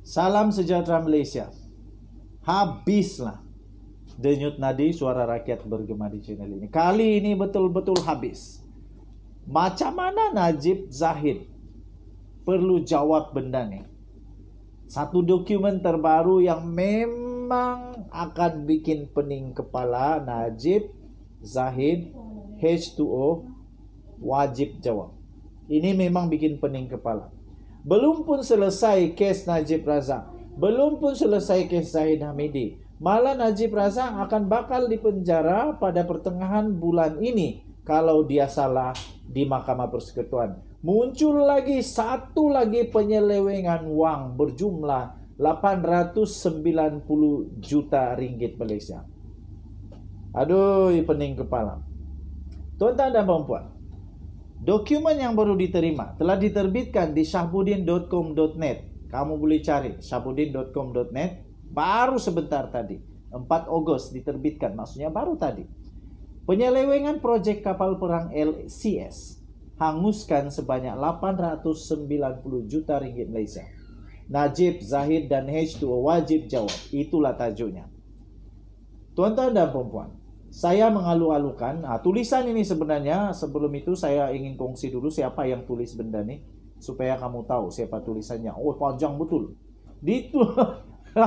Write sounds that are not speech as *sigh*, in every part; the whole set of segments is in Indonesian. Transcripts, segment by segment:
Salam sejahtera Malaysia. Habislah denyut nadi suara rakyat bergema di channel ini. Kali ini betul-betul habis. Macam mana Najib Zahid perlu jawab benda nih? Satu dokumen terbaru yang memang akan bikin pening kepala Najib Zahid H2O wajib jawab. Ini memang bikin pening kepala. Belum pun selesai kes Najib Razak. Belum pun selesai kes Zahid Hamidi. Malah Najib Razak akan bakal dipenjara pada pertengahan bulan ini. Kalau dia salah di Mahkamah Persekutuan. Muncul lagi satu lagi penyelewengan wang berjumlah 890 juta ringgit Malaysia. Aduh, pening kepala. Tuan-tuan dan puan-puan, Dokumen yang baru diterima telah diterbitkan di syahbudin.com.net. Kamu boleh cari syahbudin.com.net baru sebentar tadi. 4 Ogos diterbitkan, maksudnya baru tadi. Penyelewengan proyek kapal perang LCS hanguskan sebanyak 890 juta ringgit Malaysia. Najib, Zahid, dan H2O wajib jawab. Itulah tajuknya. Tuan-tuan dan perempuan, saya mengalu-alukan nah, tulisan ini sebenarnya sebelum itu saya ingin kongsi dulu siapa yang tulis benda ini supaya kamu tahu siapa tulisannya oh panjang betul Ditu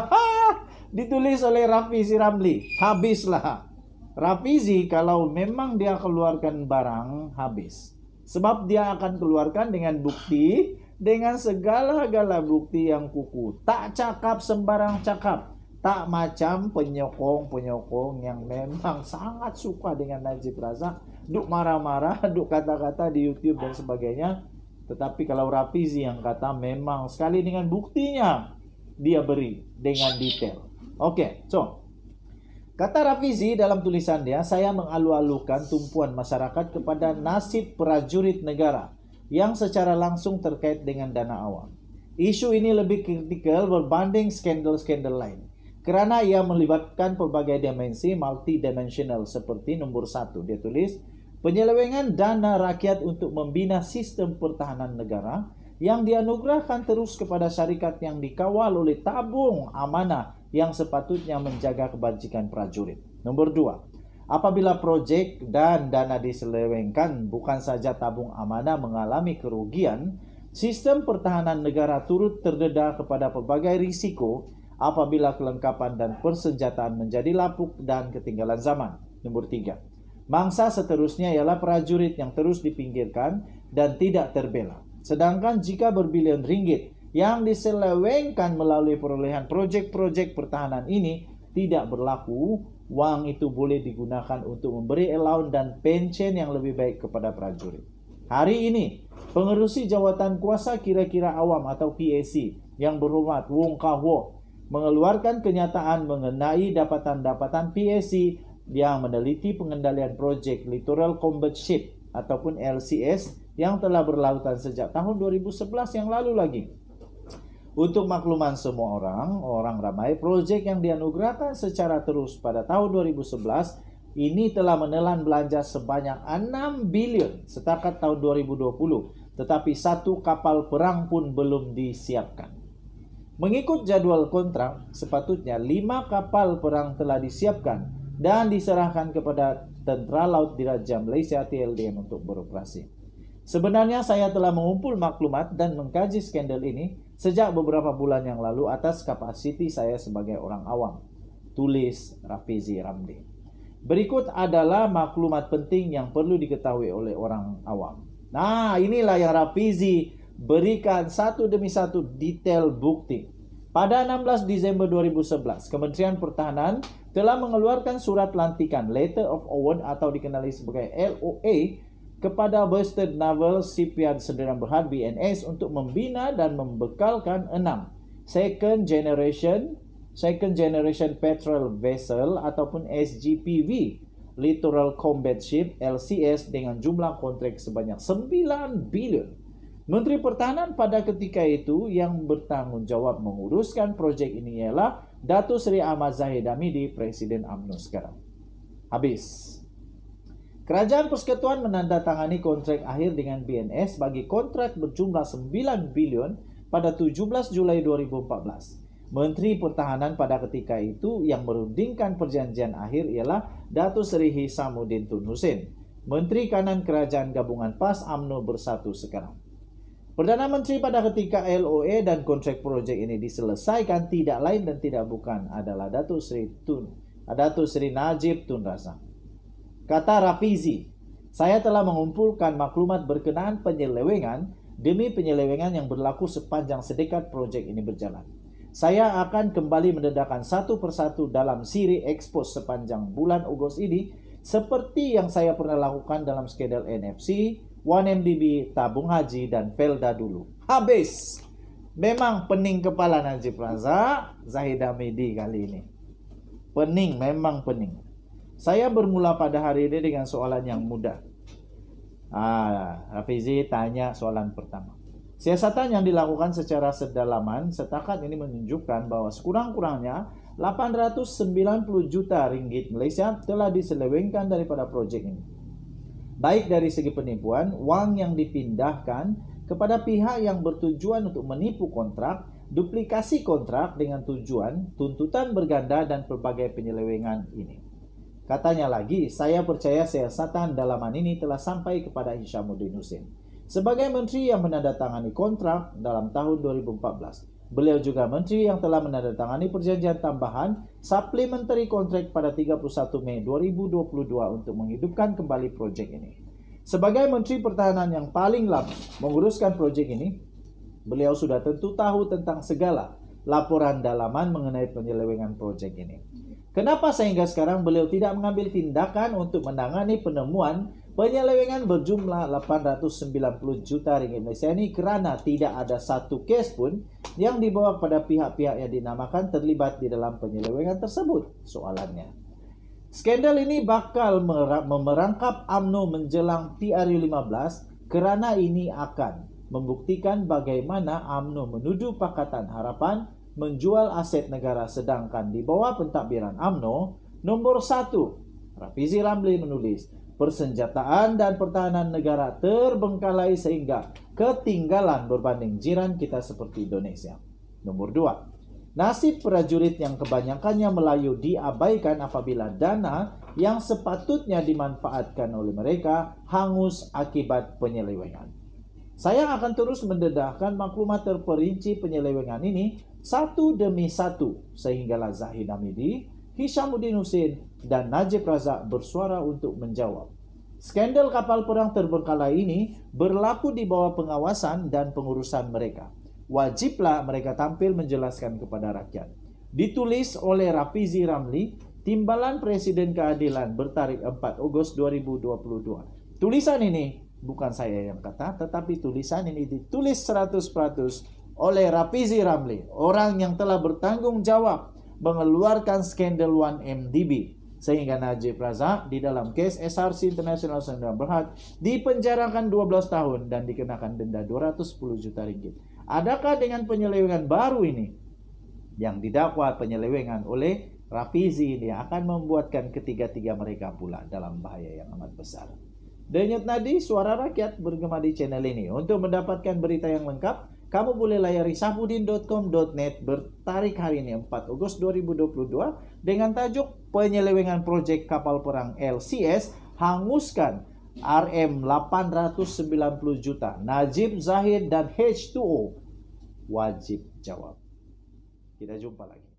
*laughs* ditulis oleh Rafizi Ramli. habislah Rafizi kalau memang dia keluarkan barang habis sebab dia akan keluarkan dengan bukti dengan segala-gala bukti yang kuku tak cakap sembarang cakap tak macam penyokong-penyokong yang memang sangat suka dengan Najib Razak, duk marah-marah, *laughs* duk kata-kata di YouTube dan sebagainya. Tetapi kalau Rafizi yang kata memang sekali dengan buktinya dia beri dengan detail. Oke, okay, so kata Rafizi dalam tulisan dia, saya mengalu-alukan tumpuan masyarakat kepada nasib prajurit negara yang secara langsung terkait dengan dana awam. Isu ini lebih kritikal berbanding skandal-skandal lain Kerana ia melibatkan pelbagai dimensi multidimensional seperti nomor satu dia tulis penyelewengan dana rakyat untuk membina sistem pertahanan negara yang dianugerahkan terus kepada syarikat yang dikawal oleh tabung amanah yang sepatutnya menjaga kebajikan prajurit. Nomor dua, apabila proyek dan dana diselewengkan bukan saja tabung amanah mengalami kerugian, sistem pertahanan negara turut terdedah kepada pelbagai risiko apabila kelengkapan dan persenjataan menjadi lapuk dan ketinggalan zaman. Nomor tiga, mangsa seterusnya ialah prajurit yang terus dipinggirkan dan tidak terbela. Sedangkan jika berbilion ringgit yang diselewengkan melalui perolehan proyek-proyek pertahanan ini tidak berlaku, uang itu boleh digunakan untuk memberi elaun dan pension yang lebih baik kepada prajurit. Hari ini, pengerusi jawatan kuasa kira-kira awam atau PAC yang berhormat Wong Kahwo mengeluarkan kenyataan mengenai dapatan-dapatan PSC yang meneliti pengendalian proyek Littoral Combat Ship ataupun LCS yang telah berlautan sejak tahun 2011 yang lalu lagi. Untuk makluman semua orang, orang ramai, proyek yang dianugerahkan secara terus pada tahun 2011 ini telah menelan belanja sebanyak 6 bilion setakat tahun 2020, tetapi satu kapal perang pun belum disiapkan. Mengikut jadwal kontrak, sepatutnya lima kapal perang telah disiapkan dan diserahkan kepada Tentara Laut Diraja Malaysia TLDM untuk beroperasi. Sebenarnya saya telah mengumpul maklumat dan mengkaji skandal ini sejak beberapa bulan yang lalu atas kapasiti saya sebagai orang awam. Tulis Rafizi Ramli. Berikut adalah maklumat penting yang perlu diketahui oleh orang awam. Nah, inilah yang Rafizi berikan satu demi satu detail bukti. Pada 16 Disember 2011, Kementerian Pertahanan telah mengeluarkan surat lantikan Letter of Award atau dikenali sebagai LOA kepada Boisted Naval Shipyard Sdn Berhad BNS untuk membina dan membekalkan enam second generation second generation patrol vessel ataupun SGPV Littoral Combat Ship LCS dengan jumlah kontrak sebanyak 9 bilion. Menteri Pertahanan pada ketika itu yang bertanggung jawab menguruskan proyek ini ialah Datuk Seri Ahmad Zahid Hamidi, Presiden UMNO sekarang. Habis. Kerajaan Persekutuan menandatangani kontrak akhir dengan BNS bagi kontrak berjumlah 9 bilion pada 17 Julai 2014. Menteri Pertahanan pada ketika itu yang merundingkan perjanjian akhir ialah Datuk Seri Hisamuddin Tun Hussein, Menteri Kanan Kerajaan Gabungan PAS UMNO Bersatu sekarang. Perdana Menteri pada ketika LOE dan kontrak proyek ini diselesaikan tidak lain dan tidak bukan adalah Datuk Seri Tun, Datuk Seri Najib Tun Razak. Kata Rafizi, saya telah mengumpulkan maklumat berkenaan penyelewengan demi penyelewengan yang berlaku sepanjang sedekat proyek ini berjalan. Saya akan kembali mendedahkan satu persatu dalam siri ekspos sepanjang bulan Agustus ini seperti yang saya pernah lakukan dalam skedel NFC, 1MDB, Tabung Haji, dan Felda dulu. Habis! Memang pening kepala Najib Razak, Zahid Medi kali ini. Pening, memang pening. Saya bermula pada hari ini dengan soalan yang mudah. Ah, Rafizi tanya soalan pertama. Siasatan yang dilakukan secara sedalaman setakat ini menunjukkan bahwa sekurang-kurangnya 890 juta ringgit Malaysia telah diselewengkan daripada proyek ini baik dari segi penipuan, uang yang dipindahkan kepada pihak yang bertujuan untuk menipu kontrak, duplikasi kontrak dengan tujuan, tuntutan berganda, dan pelbagai penyelewengan ini. Katanya lagi, saya percaya siasatan dalaman ini telah sampai kepada Hishamuddin Hussein sebagai menteri yang menandatangani kontrak dalam tahun 2014 Beliau juga menteri yang telah menandatangani perjanjian tambahan suplementary contract pada 31 Mei 2022 untuk menghidupkan kembali proyek ini. Sebagai menteri pertahanan yang paling lama menguruskan proyek ini, beliau sudah tentu tahu tentang segala laporan dalaman mengenai penyelewengan proyek ini. Kenapa sehingga sekarang beliau tidak mengambil tindakan untuk menangani penemuan penyelewengan berjumlah 890 juta ringgit Malaysia ini kerana tidak ada satu kes pun yang dibawa pada pihak-pihak yang dinamakan terlibat di dalam penyelewengan tersebut. Soalannya. Skandal ini bakal memerangkap AMNO menjelang PRU15 kerana ini akan membuktikan bagaimana AMNO menuduh Pakatan Harapan menjual aset negara sedangkan di bawah pentadbiran AMNO, nomor satu, Rafizi Ramli menulis, persenjataan dan pertahanan negara terbengkalai sehingga ketinggalan berbanding jiran kita seperti Indonesia. Nomor 2. Nasib prajurit yang kebanyakannya Melayu diabaikan apabila dana yang sepatutnya dimanfaatkan oleh mereka hangus akibat penyelewengan. Saya akan terus mendedahkan maklumat terperinci penyelewengan ini satu demi satu sehinggalah Zahid Hamidi Hishamuddin Hussein dan Najib Razak bersuara untuk menjawab. Skandal kapal perang terbengkalai ini berlaku di bawah pengawasan dan pengurusan mereka. Wajiblah mereka tampil menjelaskan kepada rakyat. Ditulis oleh Rafizi Ramli, Timbalan Presiden Keadilan bertarik 4 Ogos 2022. Tulisan ini bukan saya yang kata, tetapi tulisan ini ditulis 100% oleh Rafizi Ramli, orang yang telah bertanggung jawab mengeluarkan skandal 1MDB sehingga Najib Razak di dalam case SRC International Sandra Berhad dipenjarakan 12 tahun dan dikenakan denda 210 juta ringgit. Adakah dengan penyelewengan baru ini yang didakwa penyelewengan oleh Rafizi ini akan membuatkan ketiga-tiga mereka pula dalam bahaya yang amat besar. Denyut nadi suara rakyat bergema di channel ini. Untuk mendapatkan berita yang lengkap, kamu boleh layari sapudin.com.net bertarik hari ini 4 Agustus 2022 dengan tajuk penyelewengan proyek kapal perang LCS hanguskan RM 890 juta. Najib Zahid dan H2O wajib jawab. Kita jumpa lagi.